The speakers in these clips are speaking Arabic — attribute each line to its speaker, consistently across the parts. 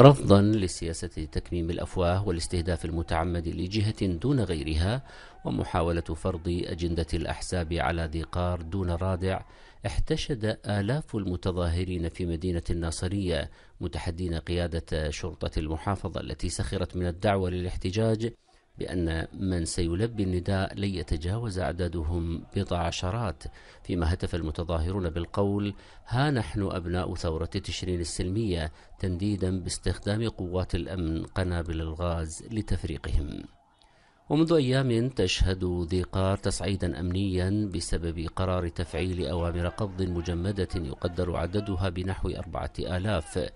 Speaker 1: رفضا لسياسة تكميم الأفواه والاستهداف المتعمد لجهة دون غيرها ومحاولة فرض أجندة الأحساب على ذي قار دون رادع احتشد آلاف المتظاهرين في مدينة الناصرية متحدين قيادة شرطة المحافظة التي سخرت من الدعوة للاحتجاج بأن من سيلبي النداء لن يتجاوز عددهم بضع عشرات فيما هتف المتظاهرون بالقول ها نحن أبناء ثورة تشرين السلمية تنديدا باستخدام قوات الأمن قنابل الغاز لتفريقهم ومنذ أيام تشهد ذي قار تصعيدا أمنيا بسبب قرار تفعيل أوامر قبض مجمدة يقدر عددها بنحو أربعة آلاف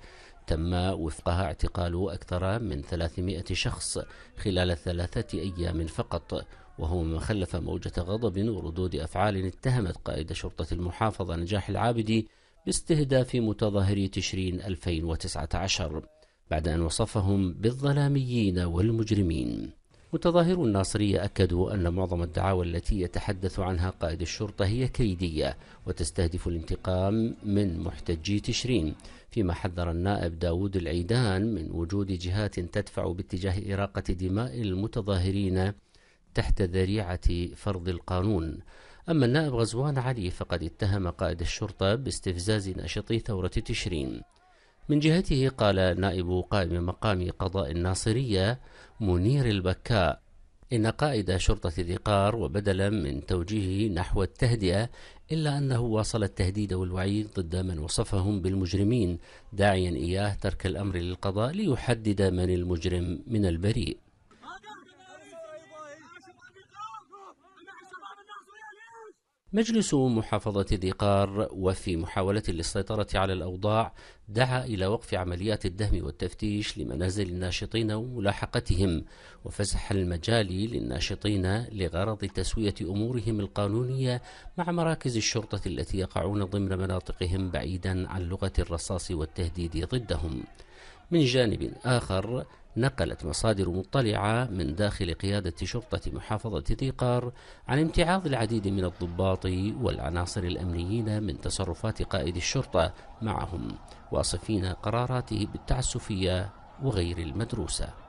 Speaker 1: تم وفقها اعتقال أكثر من 300 شخص خلال ثلاثة أيام فقط وهو ما خلف موجة غضب وردود أفعال اتهمت قائد شرطة المحافظة نجاح العابدي باستهداف متظاهري تشرين 2019 بعد أن وصفهم بالظلاميين والمجرمين متظاهرو الناصرية أكدوا أن معظم الدعاوى التي يتحدث عنها قائد الشرطة هي كيدية وتستهدف الانتقام من محتجي تشرين فيما حذر النائب داود العيدان من وجود جهات تدفع باتجاه إراقة دماء المتظاهرين تحت ذريعة فرض القانون أما النائب غزوان علي فقد اتهم قائد الشرطة باستفزاز ناشطي ثورة تشرين من جهته قال نائب قائم مقام قضاء الناصرية منير البكاء إن قائد شرطة الإقار وبدلا من توجيهه نحو التهدئة إلا أنه واصل التهديد والوعيد ضد من وصفهم بالمجرمين داعيا إياه ترك الأمر للقضاء ليحدد من المجرم من البريء مجلس محافظة ذي قار وفي محاولة للسيطرة على الأوضاع دعا إلى وقف عمليات الدهم والتفتيش لمنازل الناشطين وملاحقتهم وفسح المجال للناشطين لغرض تسوية أمورهم القانونية مع مراكز الشرطة التي يقعون ضمن مناطقهم بعيدا عن لغة الرصاص والتهديد ضدهم من جانب آخر نقلت مصادر مطلعة من داخل قيادة شرطة محافظة ذيقار عن امتعاض العديد من الضباط والعناصر الأمنيين من تصرفات قائد الشرطة معهم واصفين قراراته بالتعسفية وغير المدروسة